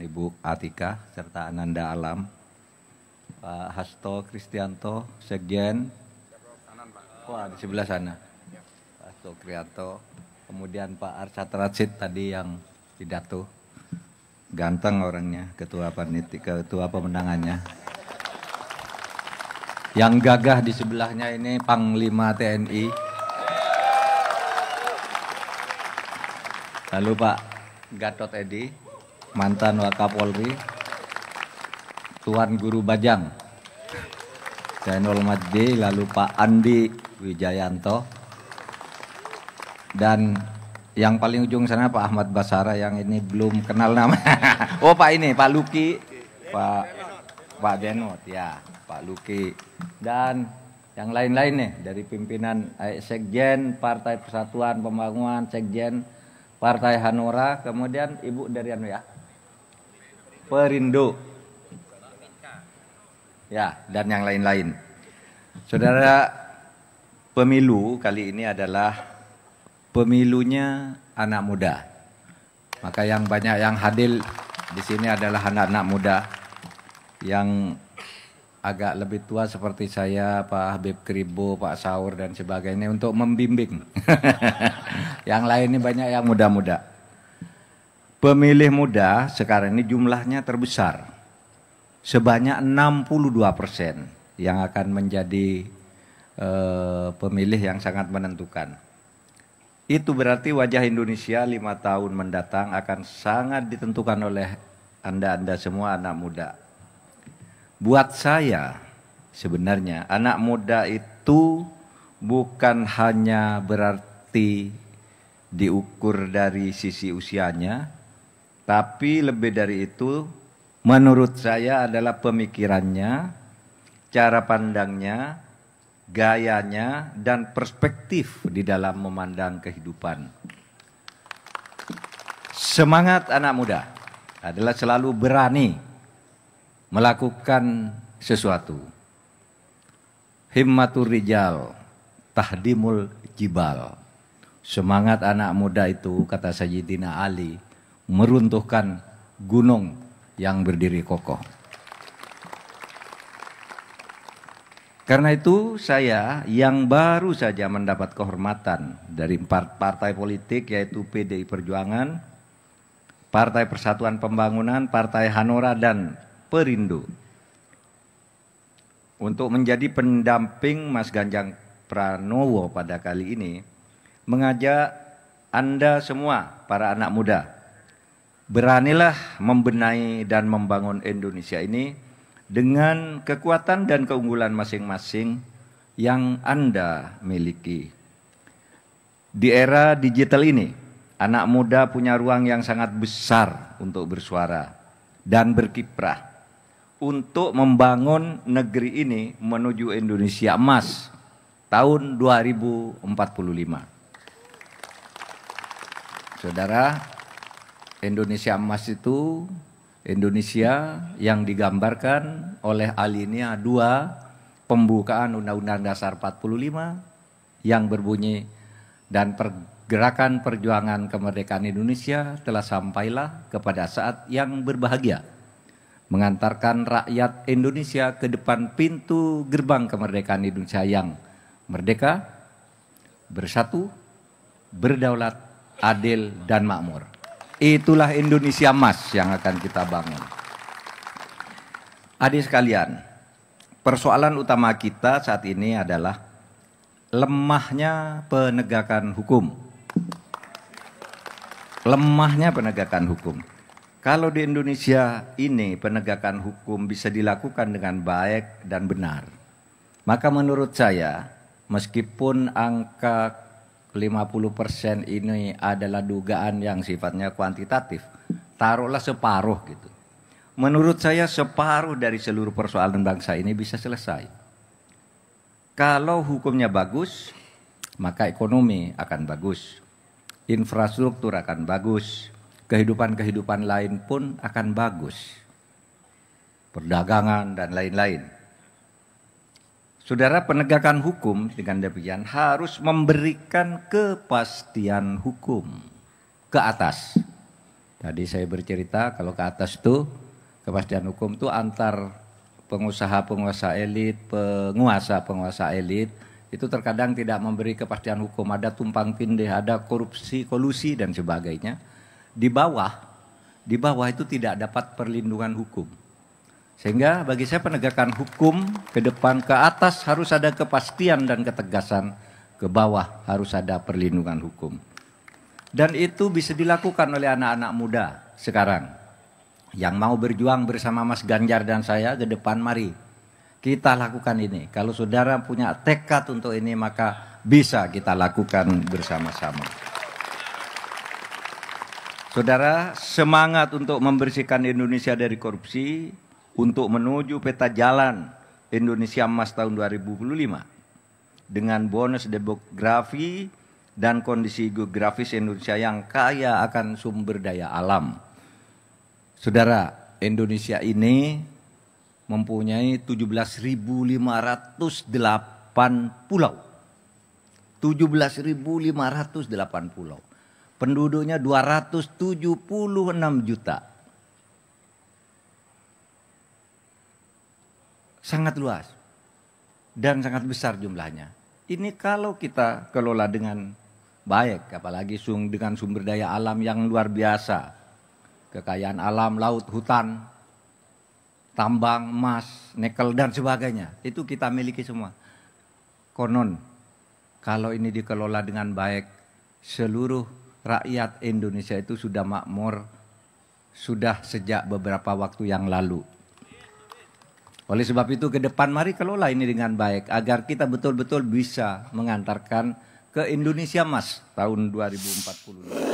Ibu Atika serta Ananda Alam, Pak Hasto Kristianto, Sekjen, wah di sebelah sana, Pak Hasto Krianto, kemudian Pak Arca Rasid tadi yang pidato, ganteng orangnya, ketua paniti, ketua pemenangannya. Yang gagah di sebelahnya ini Panglima TNI. Lalu Pak Gatot Edi, mantan Wakapolri, Tuan Guru Bajang, Zainul Majdi, lalu Pak Andi Wijayanto, dan yang paling ujung sana Pak Ahmad Basara yang ini belum kenal nama. oh Pak ini, Pak Luki, Pak Pak Denot, ya Pak Luki, dan yang lain-lain nih dari pimpinan eh, Sekjen Partai Persatuan Pembangunan Sekjen Partai Hanura kemudian Ibu dari anu ya Perindo. Ya, dan yang lain-lain. Saudara, pemilu kali ini adalah pemilunya anak muda. Maka yang banyak yang hadir di sini adalah anak-anak muda yang agak lebih tua seperti saya, Pak Habib Kribo, Pak Saur dan sebagainya untuk membimbing. yang lain ini banyak yang muda-muda. Pemilih muda sekarang ini jumlahnya terbesar. Sebanyak 62 persen yang akan menjadi e, pemilih yang sangat menentukan. Itu berarti wajah Indonesia lima tahun mendatang akan sangat ditentukan oleh Anda-Anda semua anak muda. Buat saya sebenarnya anak muda itu bukan hanya berarti diukur dari sisi usianya, tapi lebih dari itu, menurut saya adalah pemikirannya, cara pandangnya, gayanya, dan perspektif di dalam memandang kehidupan. Semangat anak muda adalah selalu berani melakukan sesuatu. Himmatur rijal, tahdimul jibal. Semangat anak muda itu, kata Sayyidina Ali, meruntuhkan gunung yang berdiri kokoh. Karena itu saya yang baru saja mendapat kehormatan dari empat partai politik yaitu PDI Perjuangan, Partai Persatuan Pembangunan, Partai Hanora dan Perindo untuk menjadi pendamping Mas Ganjang Pranowo pada kali ini mengajak Anda semua para anak muda beranilah membenahi dan membangun Indonesia ini dengan kekuatan dan keunggulan masing-masing yang Anda miliki. Di era digital ini, anak muda punya ruang yang sangat besar untuk bersuara dan berkiprah untuk membangun negeri ini menuju Indonesia emas tahun 2045. Saudara, Indonesia emas itu Indonesia yang digambarkan oleh alinea 2 pembukaan Undang-Undang Dasar 45 yang berbunyi dan pergerakan perjuangan kemerdekaan Indonesia telah sampailah kepada saat yang berbahagia mengantarkan rakyat Indonesia ke depan pintu gerbang kemerdekaan Indonesia yang merdeka, bersatu, berdaulat, adil dan makmur. Itulah Indonesia emas yang akan kita bangun. Adik sekalian, persoalan utama kita saat ini adalah lemahnya penegakan hukum. Lemahnya penegakan hukum. Kalau di Indonesia ini penegakan hukum bisa dilakukan dengan baik dan benar, maka menurut saya meskipun angka 50% ini adalah dugaan yang sifatnya kuantitatif, taruhlah separuh gitu. Menurut saya separuh dari seluruh persoalan bangsa ini bisa selesai. Kalau hukumnya bagus, maka ekonomi akan bagus. Infrastruktur akan bagus. Kehidupan-kehidupan lain pun akan bagus. Perdagangan dan lain-lain. Saudara penegakan hukum dengan demikian harus memberikan kepastian hukum ke atas. Tadi saya bercerita kalau ke atas itu kepastian hukum itu antar pengusaha-pengusaha elit, penguasa-penguasa elit itu terkadang tidak memberi kepastian hukum, ada tumpang tindih, ada korupsi, kolusi dan sebagainya. Di bawah, di bawah itu tidak dapat perlindungan hukum sehingga bagi saya penegakan hukum ke depan ke atas harus ada kepastian dan ketegasan, ke bawah harus ada perlindungan hukum. Dan itu bisa dilakukan oleh anak-anak muda sekarang. Yang mau berjuang bersama Mas Ganjar dan saya ke depan mari kita lakukan ini. Kalau saudara punya tekad untuk ini maka bisa kita lakukan bersama-sama. Saudara, semangat untuk membersihkan Indonesia dari korupsi untuk menuju peta jalan Indonesia Emas tahun 2025 dengan bonus demografi dan kondisi geografis Indonesia yang kaya akan sumber daya alam. Saudara, Indonesia ini mempunyai 17.508 pulau. 17.508 pulau. Penduduknya 276 juta sangat luas dan sangat besar jumlahnya. Ini kalau kita kelola dengan baik, apalagi dengan sumber daya alam yang luar biasa, kekayaan alam, laut, hutan, tambang, emas, nikel dan sebagainya. Itu kita miliki semua. Konon kalau ini dikelola dengan baik, seluruh rakyat Indonesia itu sudah makmur sudah sejak beberapa waktu yang lalu. Oleh sebab itu ke depan mari kelola ini dengan baik agar kita betul-betul bisa mengantarkan ke Indonesia Mas tahun 2040.